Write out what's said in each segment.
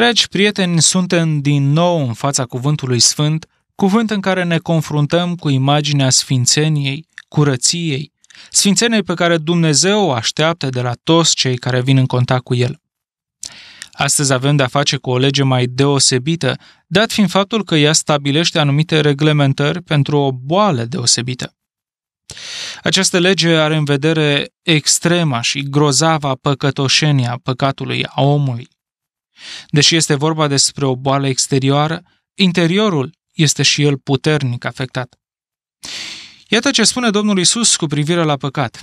Dragi prieteni, suntem din nou în fața Cuvântului Sfânt, cuvânt în care ne confruntăm cu imaginea sfințeniei, curăției, sfințeniei pe care Dumnezeu o așteaptă de la toți cei care vin în contact cu El. Astăzi avem de-a face cu o lege mai deosebită, dat fiind faptul că ea stabilește anumite reglementări pentru o boală deosebită. Această lege are în vedere extrema și grozava păcătoșenia păcatului a omului. Deși este vorba despre o boală exterioară, interiorul este și el puternic afectat. Iată ce spune Domnul Isus cu privire la păcat.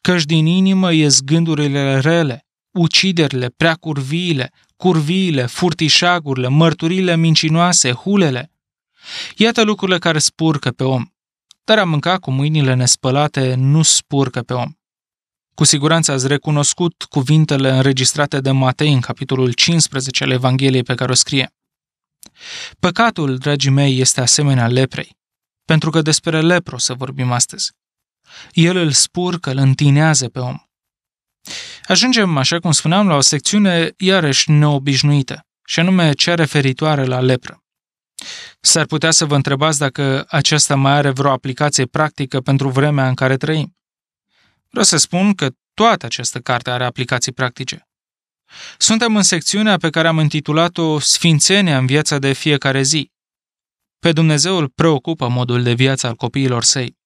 Căci din inimă ies gândurile rele, uciderile, preacurviile, curviile, furtișagurile, mărturile mincinoase, hulele. Iată lucrurile care spurcă pe om. Dar a mânca cu mâinile nespălate nu spurcă pe om. Cu siguranță ați recunoscut cuvintele înregistrate de Matei în capitolul 15 al Evangheliei pe care o scrie. Păcatul, dragii mei, este asemenea leprei, pentru că despre lepro să vorbim astăzi. El îl spurcă, îl întinează pe om. Ajungem, așa cum spuneam, la o secțiune iarăși neobișnuită, și anume cea referitoare la lepră. S-ar putea să vă întrebați dacă aceasta mai are vreo aplicație practică pentru vremea în care trăim. Vreau să spun că toată această carte are aplicații practice. Suntem în secțiunea pe care am intitulat-o Sfințenia în viața de fiecare zi. Pe Dumnezeu îl preocupă modul de viață al copiilor săi.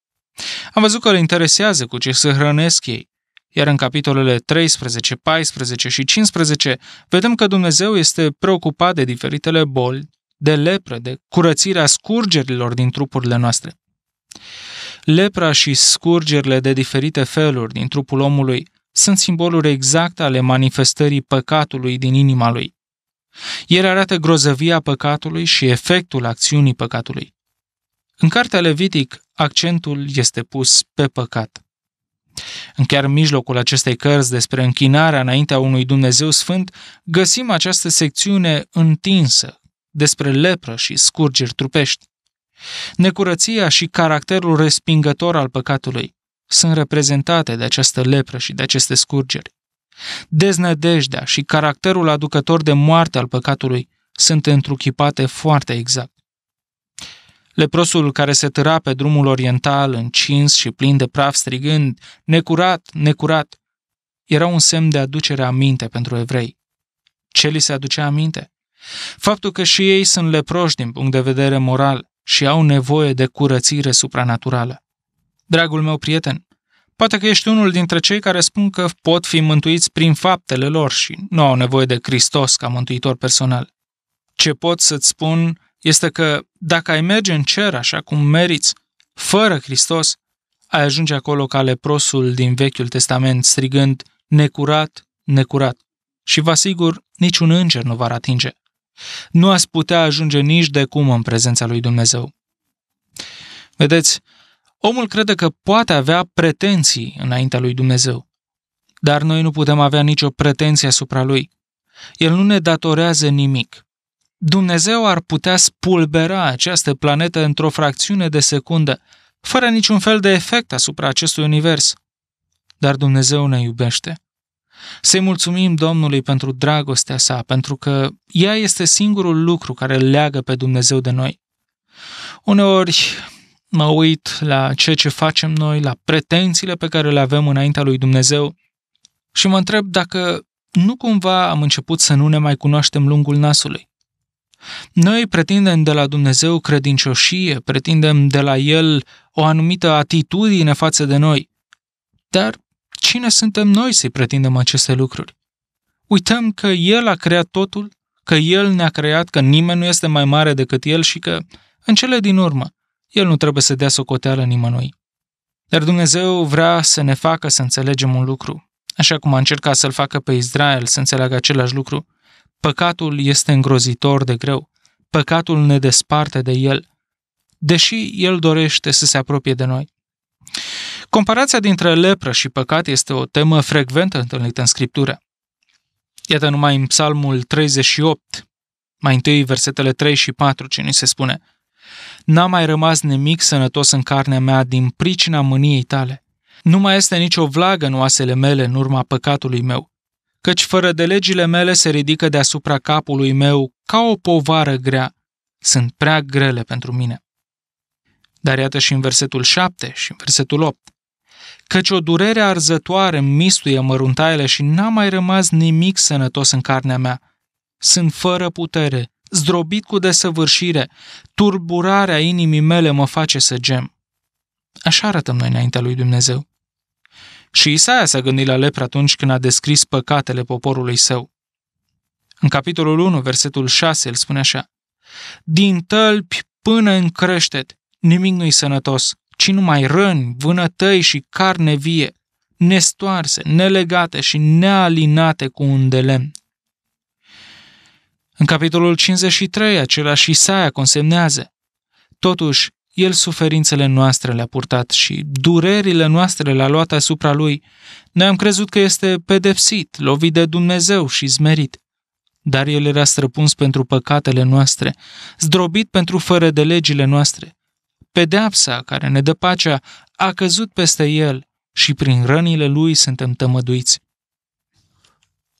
Am văzut că îl interesează cu ce se hrănesc ei, iar în capitolele 13, 14 și 15 vedem că Dumnezeu este preocupat de diferitele boli, de lepră, de curățirea scurgerilor din trupurile noastre. Lepra și scurgerile de diferite feluri din trupul omului sunt simboluri exacte ale manifestării păcatului din inima lui. El arată grozăvia păcatului și efectul acțiunii păcatului. În cartea Levitic, accentul este pus pe păcat. În chiar mijlocul acestei cărți despre închinarea înaintea unui Dumnezeu sfânt, găsim această secțiune întinsă despre lepră și scurgeri trupești. Necurăția și caracterul respingător al păcatului sunt reprezentate de această lepră și de aceste scurgeri. Deznădejdea și caracterul aducător de moarte al păcatului sunt întruchipate foarte exact. Leprosul care se târa pe drumul oriental, încins și plin de praf, strigând, necurat, necurat, era un semn de aducere a minte pentru evrei. Ce li se aducea aminte? Faptul că și ei sunt leproși din punct de vedere moral, și au nevoie de curățire supranaturală. Dragul meu prieten, poate că ești unul dintre cei care spun că pot fi mântuiți prin faptele lor și nu au nevoie de Hristos ca mântuitor personal. Ce pot să-ți spun este că dacă ai merge în cer așa cum meriți, fără Hristos, ai ajunge acolo ca leprosul din Vechiul Testament, strigând necurat, necurat. Și vă asigur, niciun înger nu va atinge. Nu ați putea ajunge nici de cum în prezența lui Dumnezeu. Vedeți, omul crede că poate avea pretenții înaintea lui Dumnezeu, dar noi nu putem avea nicio pretenție asupra lui. El nu ne datorează nimic. Dumnezeu ar putea spulbera această planetă într-o fracțiune de secundă, fără niciun fel de efect asupra acestui univers. Dar Dumnezeu ne iubește. Să-i mulțumim Domnului pentru dragostea sa, pentru că ea este singurul lucru care leagă pe Dumnezeu de noi. Uneori mă uit la ceea ce facem noi, la pretențiile pe care le avem înaintea lui Dumnezeu și mă întreb dacă nu cumva am început să nu ne mai cunoaștem lungul nasului. Noi pretindem de la Dumnezeu credincioșie, pretindem de la El o anumită atitudine față de noi, dar Cine suntem noi să-i pretindem aceste lucruri? Uităm că El a creat totul, că El ne-a creat, că nimeni nu este mai mare decât El și că, în cele din urmă, El nu trebuie să dea socoteală nimănui. Dar Dumnezeu vrea să ne facă să înțelegem un lucru, așa cum a încercat să-l facă pe Israel să înțeleagă același lucru. Păcatul este îngrozitor de greu, păcatul ne desparte de El, deși El dorește să se apropie de noi. Comparația dintre lepră și păcat este o temă frecventă întâlnită în Scriptură. Iată numai în Psalmul 38, mai întâi versetele 3 și 4, ce ni se spune N-a mai rămas nimic sănătos în carnea mea din pricina mâniei tale. Nu mai este nicio vlagă în oasele mele în urma păcatului meu, căci fără de legile mele se ridică deasupra capului meu ca o povară grea. Sunt prea grele pentru mine. Dar iată și în versetul 7 și în versetul 8 căci o durere arzătoare mistuie măruntaiele și n-a mai rămas nimic sănătos în carnea mea. Sunt fără putere, zdrobit cu desăvârșire, turburarea inimii mele mă face să gem. Așa arătăm noi înaintea lui Dumnezeu. Și Isaia s-a gândit la lepre atunci când a descris păcatele poporului său. În capitolul 1, versetul 6, îl spune așa, Din tălpi până în creștet, nimic nu-i sănătos, ci numai răni, vânătăi și carne vie, nestoarse, nelegate și nealinate cu un de lemn. În capitolul 53, același Isaia consemnează, totuși, el suferințele noastre le-a purtat și durerile noastre le-a luat asupra lui. Noi am crezut că este pedepsit, lovit de Dumnezeu și zmerit. Dar el era străpuns pentru păcatele noastre, zdrobit pentru fără de legile noastre, Pedeapsa care ne dă pacea a căzut peste el și prin rănile lui suntem tămăduiți.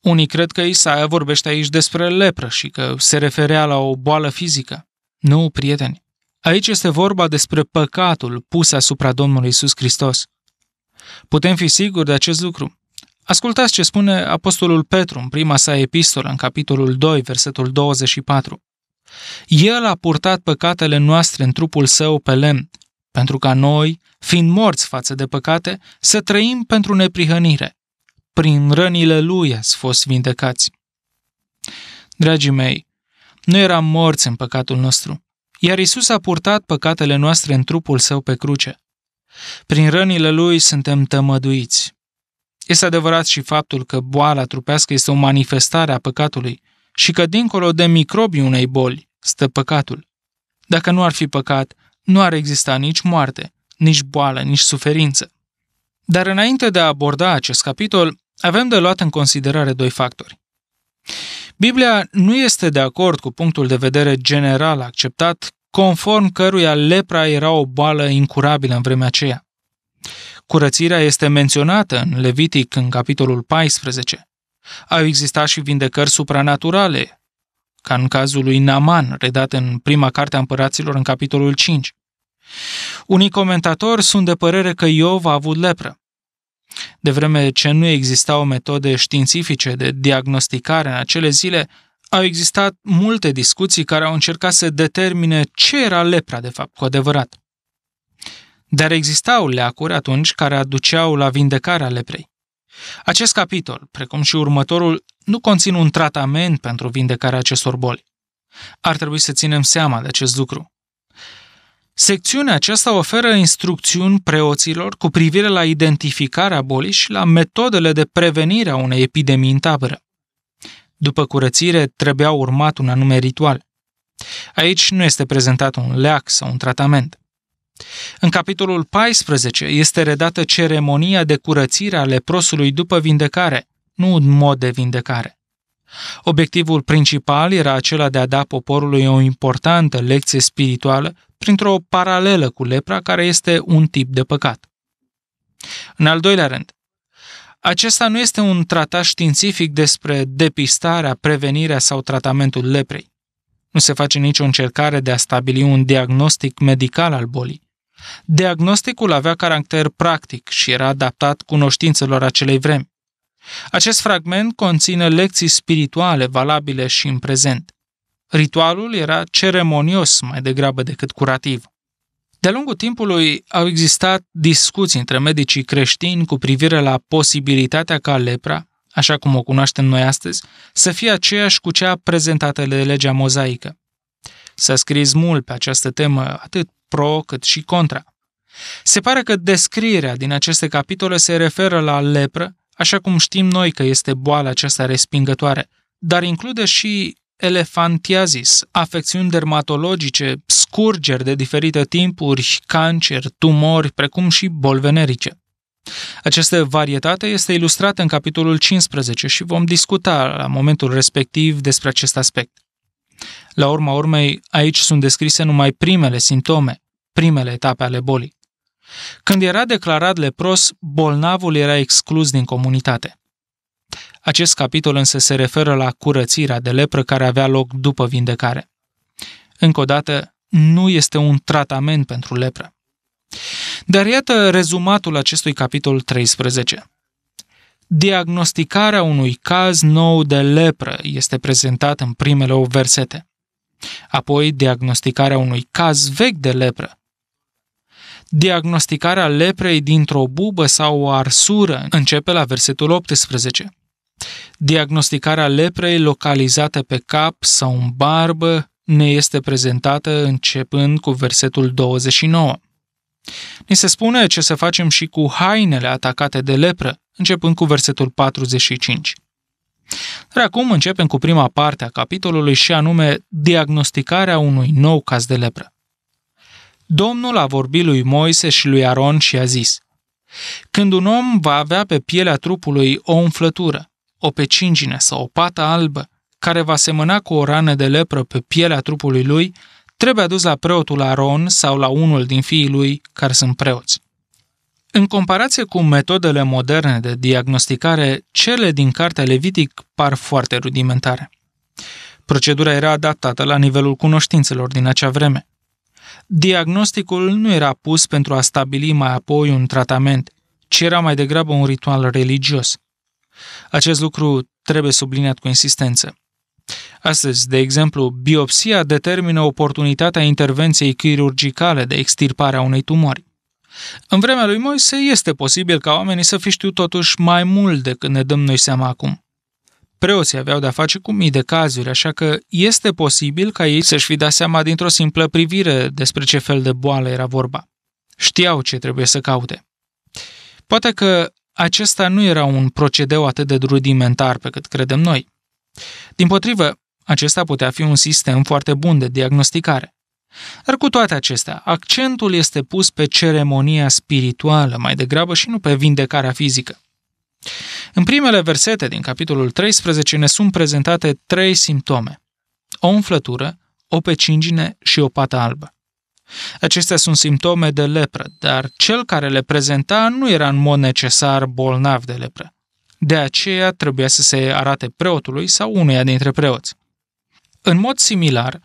Unii cred că Isaia vorbește aici despre lepră și că se referea la o boală fizică. Nu, prieteni. Aici este vorba despre păcatul pus asupra Domnului Isus Hristos. Putem fi siguri de acest lucru. Ascultați ce spune Apostolul Petru în prima sa epistolă, în capitolul 2, versetul 24. El a purtat păcatele noastre în trupul său pe lemn, pentru ca noi, fiind morți față de păcate, să trăim pentru neprihănire. Prin rănile lui ați fost vindecați. Dragii mei, noi eram morți în păcatul nostru, iar Isus a purtat păcatele noastre în trupul său pe cruce. Prin rănile lui suntem tămăduiți. Este adevărat și faptul că boala trupească este o manifestare a păcatului – și că dincolo de microbii unei boli stă păcatul. Dacă nu ar fi păcat, nu ar exista nici moarte, nici boală, nici suferință. Dar înainte de a aborda acest capitol, avem de luat în considerare doi factori. Biblia nu este de acord cu punctul de vedere general acceptat, conform căruia lepra era o boală incurabilă în vremea aceea. Curățirea este menționată în Levitic în capitolul 14, au existat și vindecări supranaturale, ca în cazul lui Naman, redat în prima carte a împăraților în capitolul 5. Unii comentatori sunt de părere că Iov a avut lepră. De vreme ce nu existau metode științifice de diagnosticare în acele zile, au existat multe discuții care au încercat să determine ce era lepra de fapt cu adevărat. Dar existau leacuri atunci care aduceau la vindecarea leprei. Acest capitol, precum și următorul, nu conțin un tratament pentru vindecarea acestor boli. Ar trebui să ținem seama de acest lucru. Secțiunea aceasta oferă instrucțiuni preoților cu privire la identificarea bolii și la metodele de prevenire a unei epidemii în tabără. După curățire, trebuia urmat un anume ritual. Aici nu este prezentat un leac sau un tratament. În capitolul 14 este redată ceremonia de curățire a leprosului după vindecare, nu un mod de vindecare. Obiectivul principal era acela de a da poporului o importantă lecție spirituală printr-o paralelă cu lepra care este un tip de păcat. În al doilea rând, acesta nu este un tratat științific despre depistarea, prevenirea sau tratamentul leprei. Nu se face nicio încercare de a stabili un diagnostic medical al bolii. Diagnosticul avea caracter practic și era adaptat cunoștințelor acelei vremi. Acest fragment conține lecții spirituale valabile și în prezent. Ritualul era ceremonios mai degrabă decât curativ. De-a lungul timpului au existat discuții între medicii creștini cu privire la posibilitatea ca lepra, așa cum o cunoaștem noi astăzi, să fie aceeași cu cea prezentată de legea mozaică. S-a scris mult pe această temă, atât pro cât și contra. Se pare că descrierea din aceste capitole se referă la lepră, așa cum știm noi că este boala aceasta respingătoare, dar include și elefantiazis, afecțiuni dermatologice, scurgeri de diferite timpuri, cancer, tumori, precum și boli venerice. Această varietate este ilustrată în capitolul 15 și vom discuta la momentul respectiv despre acest aspect. La urma urmei, aici sunt descrise numai primele simptome, primele etape ale bolii. Când era declarat lepros, bolnavul era exclus din comunitate. Acest capitol însă se referă la curățirea de lepră care avea loc după vindecare. Încă o dată, nu este un tratament pentru lepră. Dar iată rezumatul acestui capitol 13. Diagnosticarea unui caz nou de lepră este prezentată în primele o versete. Apoi, diagnosticarea unui caz vechi de lepră. Diagnosticarea leprei dintr-o bubă sau o arsură începe la versetul 18. Diagnosticarea leprei localizată pe cap sau în barbă ne este prezentată începând cu versetul 29. Ni se spune ce să facem și cu hainele atacate de lepră, începând cu versetul 45. Dar acum începem cu prima parte a capitolului și anume diagnosticarea unui nou caz de lepră. Domnul a vorbit lui Moise și lui Aron și a zis, Când un om va avea pe pielea trupului o umflătură, o pecingine sau o pată albă, care va semăna cu o rană de lepră pe pielea trupului lui, trebuie adus la preotul Aron sau la unul din fiii lui care sunt preoți. În comparație cu metodele moderne de diagnosticare, cele din cartea Levitic par foarte rudimentare. Procedura era adaptată la nivelul cunoștințelor din acea vreme. Diagnosticul nu era pus pentru a stabili mai apoi un tratament, ci era mai degrabă un ritual religios. Acest lucru trebuie subliniat cu insistență. Astăzi, de exemplu, biopsia determină oportunitatea intervenției chirurgicale de extirpare a unei tumori. În vremea lui Moise este posibil ca oamenii să fi știut totuși mai mult decât ne dăm noi seama acum. Preoții aveau de-a face cu mii de cazuri, așa că este posibil ca ei să-și fi dat seama dintr-o simplă privire despre ce fel de boală era vorba. Știau ce trebuie să caute. Poate că acesta nu era un procedeu atât de rudimentar pe cât credem noi. Din potrivă, acesta putea fi un sistem foarte bun de diagnosticare. Dar cu toate acestea, accentul este pus pe ceremonia spirituală mai degrabă și nu pe vindecarea fizică. În primele versete din capitolul 13 ne sunt prezentate trei simptome. O umflătură, o pecingine și o pată albă. Acestea sunt simptome de lepră, dar cel care le prezenta nu era în mod necesar bolnav de lepră. De aceea trebuia să se arate preotului sau unuia dintre preoți. În mod similar,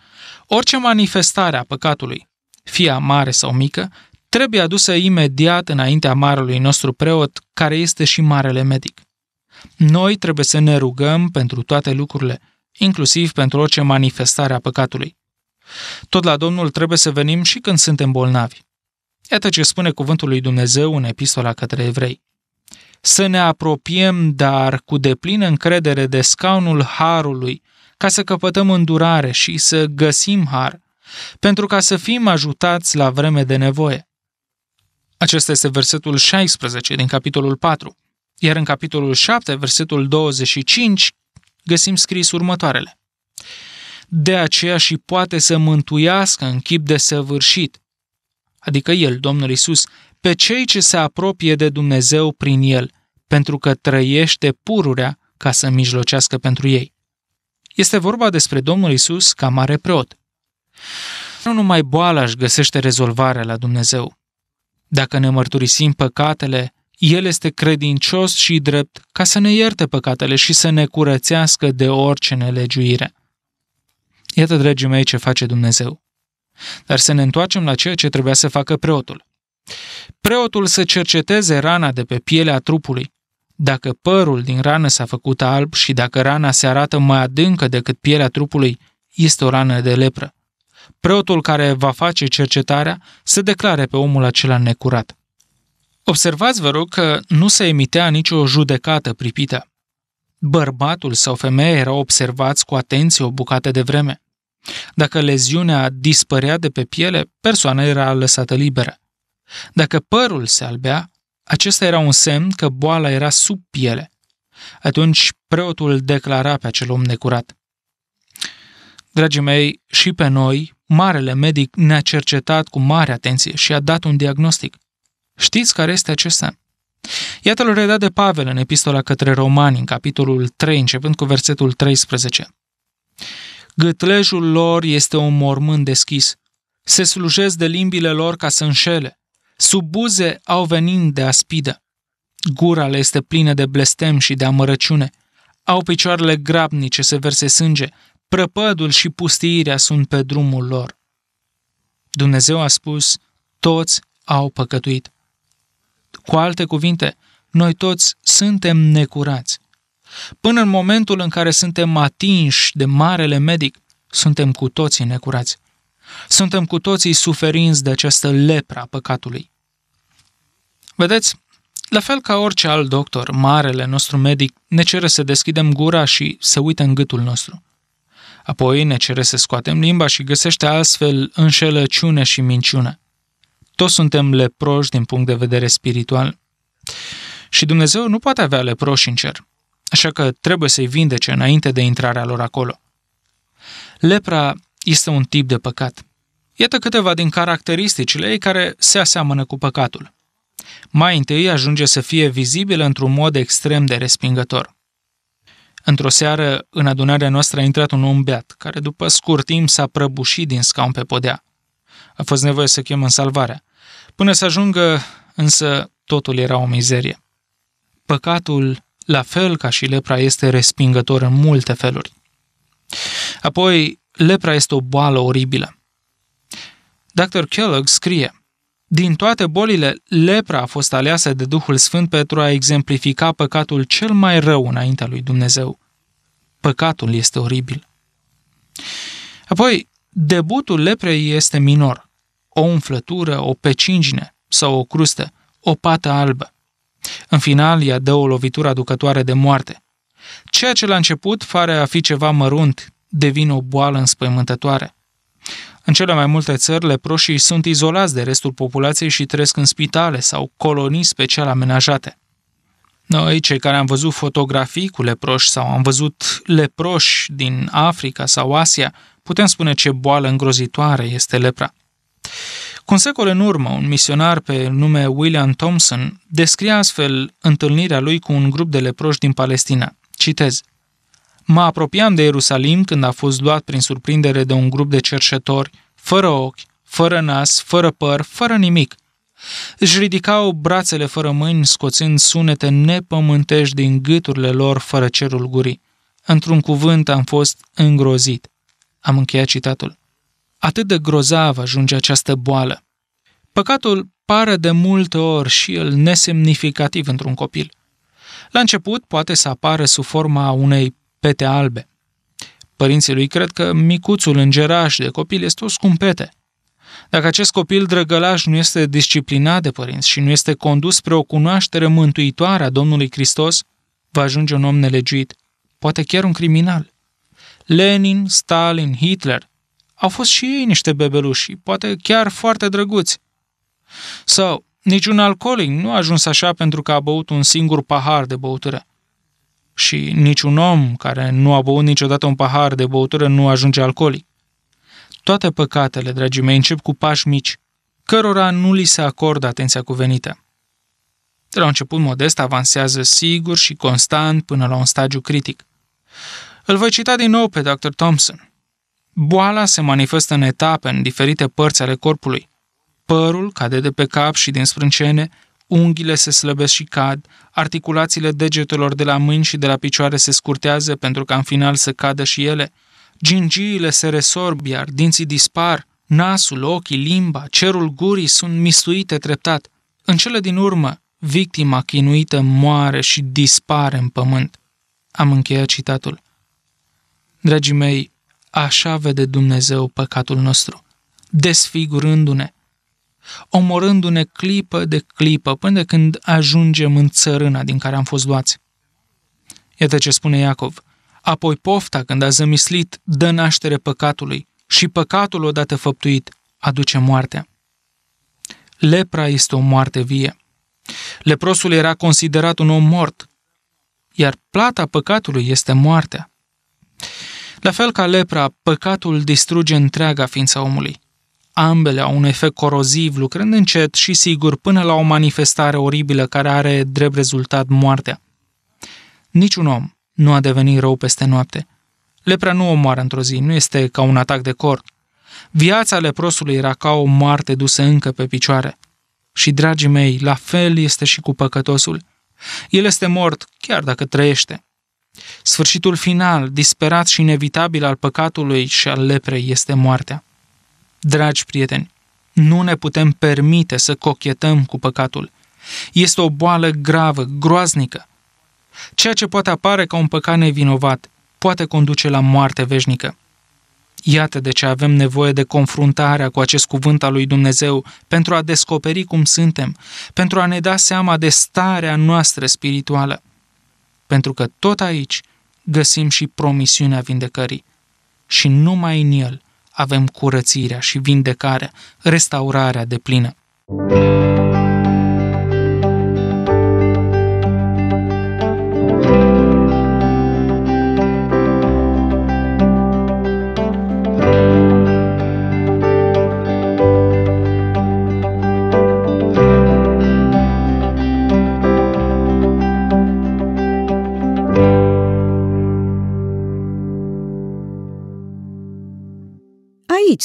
orice manifestare a păcatului, fie mare sau mică, trebuie adusă imediat înaintea marelui nostru preot, care este și marele medic. Noi trebuie să ne rugăm pentru toate lucrurile, inclusiv pentru orice manifestare a păcatului. Tot la Domnul trebuie să venim și când suntem bolnavi. Iată ce spune cuvântul lui Dumnezeu în epistola către evrei. Să ne apropiem, dar cu deplină încredere de scaunul harului, ca să căpătăm îndurare și să găsim har, pentru ca să fim ajutați la vreme de nevoie. Acesta este versetul 16 din capitolul 4. Iar în capitolul 7, versetul 25, găsim scris următoarele. De aceea și poate să mântuiască în chip de săvârșit, adică El, Domnul Isus, pe cei ce se apropie de Dumnezeu prin El, pentru că trăiește pururea ca să mijlocească pentru ei. Este vorba despre Domnul Isus ca mare preot. Nu numai boala își găsește rezolvarea la Dumnezeu. Dacă ne mărturisim păcatele, El este credincios și drept ca să ne ierte păcatele și să ne curățească de orice nelegiuire. Iată, dragii mei, ce face Dumnezeu. Dar să ne întoarcem la ceea ce trebuia să facă preotul. Preotul să cerceteze rana de pe pielea trupului, dacă părul din rană s-a făcut alb și dacă rana se arată mai adâncă decât pielea trupului, este o rană de lepră. Preotul care va face cercetarea să declare pe omul acela necurat. Observați, vă rog, că nu se emitea nicio judecată pripită. Bărbatul sau femeia erau observați cu atenție o bucată de vreme. Dacă leziunea dispărea de pe piele, persoana era lăsată liberă. Dacă părul se albea, acesta era un semn că boala era sub piele. Atunci preotul declara pe acel om necurat. Dragii mei, și pe noi, marele medic ne-a cercetat cu mare atenție și a dat un diagnostic. Știți care este acesta? Iată-l redat de Pavel în epistola către romani, în capitolul 3, începând cu versetul 13. Gâtlejul lor este un mormânt deschis. Se slujesc de limbile lor ca să înșele. Sub buze au venind de aspidă. Gura le este plină de blestem și de amărăciune. Au picioarele grabnice, se verse sânge. Prăpădul și pustiirea sunt pe drumul lor. Dumnezeu a spus, toți au păcătuit. Cu alte cuvinte, noi toți suntem necurați. Până în momentul în care suntem atinși de marele medic, suntem cu toții necurați. Suntem cu toții suferinți de această lepra păcatului. Vedeți, la fel ca orice alt doctor, marele nostru medic ne cere să deschidem gura și să uite în gâtul nostru. Apoi ne cere să scoatem limba și găsește astfel înșelăciune și minciună. Toți suntem leproși din punct de vedere spiritual. Și Dumnezeu nu poate avea leproși în cer, așa că trebuie să-i vindece înainte de intrarea lor acolo. Lepra este un tip de păcat. Iată câteva din caracteristicile ei care se aseamănă cu păcatul. Mai întâi ajunge să fie vizibilă într-un mod extrem de respingător. Într-o seară, în adunarea noastră a intrat un om beat, care după scurt timp s-a prăbușit din scaun pe podea. A fost nevoie să în salvarea. Până să ajungă, însă, totul era o mizerie. Păcatul, la fel ca și lepra, este respingător în multe feluri. Apoi, lepra este o boală oribilă. Dr. Kellogg scrie – din toate bolile, lepra a fost aleasă de Duhul Sfânt pentru a exemplifica păcatul cel mai rău înaintea lui Dumnezeu. Păcatul este oribil. Apoi, debutul leprei este minor. O umflătură, o pecingine sau o crustă, o pată albă. În final, ea dă o lovitură aducătoare de moarte. Ceea ce la început pare a fi ceva mărunt, devine o boală înspăimântătoare – în cele mai multe țări, leproșii sunt izolați de restul populației și trăiesc în spitale sau colonii special amenajate. Noi, cei care am văzut fotografii cu leproși sau am văzut leproși din Africa sau Asia, putem spune ce boală îngrozitoare este lepra. Cu un secol în urmă, un misionar pe nume William Thompson descria astfel întâlnirea lui cu un grup de leproși din Palestina. Citez. Mă apropiam de Ierusalim când a fost luat prin surprindere de un grup de cercetători, fără ochi, fără nas, fără păr, fără nimic. Își ridicau brațele fără mâini, scoțând sunete nepământești din gâturile lor fără cerul gurii. Într-un cuvânt am fost îngrozit. Am încheiat citatul. Atât de grozav ajunge această boală. Păcatul pare de multe ori și el nesemnificativ într-un copil. La început poate să apară sub forma unei pete albe. Părinții lui cred că micuțul îngeraș de copil este o scumpete. Dacă acest copil drăgălaș nu este disciplinat de părinți și nu este condus spre o cunoaștere mântuitoare a Domnului Hristos, va ajunge un om nelegiuit, poate chiar un criminal. Lenin, Stalin, Hitler au fost și ei niște bebeluși, poate chiar foarte drăguți. Sau, niciun alcoolic nu a ajuns așa pentru că a băut un singur pahar de băutură și niciun om care nu a băut niciodată un pahar de băutură nu ajunge alcoolic. Toate păcatele, dragii mei, încep cu pași mici, cărora nu li se acordă atenția cuvenită. De la început modest avansează sigur și constant până la un stagiu critic. Îl voi cita din nou pe Dr. Thompson. Boala se manifestă în etape în diferite părți ale corpului. Părul cade de pe cap și din sprâncene, unghiile se slăbesc și cad, articulațiile degetelor de la mâini și de la picioare se scurtează pentru ca în final să cadă și ele, gingiile se resorb, iar dinții dispar, nasul, ochii, limba, cerul gurii sunt mistuite treptat. În cele din urmă, victima chinuită moare și dispare în pământ. Am încheiat citatul. Dragii mei, așa vede Dumnezeu păcatul nostru, desfigurându-ne, omorându-ne clipă de clipă până când ajungem în țărâna din care am fost luați. Iată ce spune Iacov. Apoi pofta, când a zămislit, dă naștere păcatului și păcatul odată făptuit aduce moartea. Lepra este o moarte vie. Leprosul era considerat un om mort, iar plata păcatului este moartea. La fel ca lepra, păcatul distruge întreaga ființa omului. Ambele au un efect coroziv, lucrând încet și sigur până la o manifestare oribilă care are drept rezultat moartea. Niciun om nu a devenit rău peste noapte. Lepra nu o moară într-o zi, nu este ca un atac de cor. Viața leprosului era ca o moarte dusă încă pe picioare. Și, dragii mei, la fel este și cu păcătosul. El este mort, chiar dacă trăiește. Sfârșitul final, disperat și inevitabil al păcatului și al leprei este moartea. Dragi prieteni, nu ne putem permite să cochetăm cu păcatul. Este o boală gravă, groaznică. Ceea ce poate apare ca un păcat nevinovat poate conduce la moarte veșnică. Iată de ce avem nevoie de confruntarea cu acest cuvânt al lui Dumnezeu pentru a descoperi cum suntem, pentru a ne da seama de starea noastră spirituală. Pentru că tot aici găsim și promisiunea vindecării. Și numai în el – avem curățirea și vindecarea, restaurarea de plină.